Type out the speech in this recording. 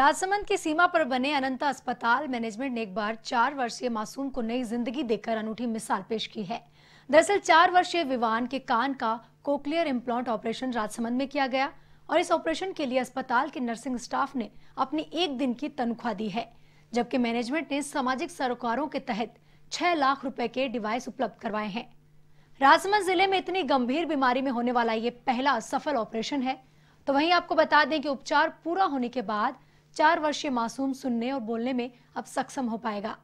राजसमंद की सीमा पर बने अनंता अस्पताल मैनेजमेंट ने एक बार चार वर्षीय मासूम को नई जिंदगी देकर अनूठी मिसाल पेश की है दरअसल चार वर्षीय विवान के कान का कोकलियर इम्प्लांट ऑपरेशन राजसमंद में किया गया और इस ऑपरेशन के लिए अस्पताल के नर्सिंग स्टाफ ने अपनी एक दिन की तनख्वाह दी है जबकि मैनेजमेंट ने सामाजिक सरोकारों के तहत छह लाख रुपए के डिवाइस उपलब्ध करवाए हैं राजसमंद जिले में इतनी गंभीर बीमारी में होने वाला ये पहला सफल ऑपरेशन है तो वहीं आपको बता दें कि उपचार पूरा होने के बाद चार वर्षीय मासूम सुनने और बोलने में अब सक्षम हो पाएगा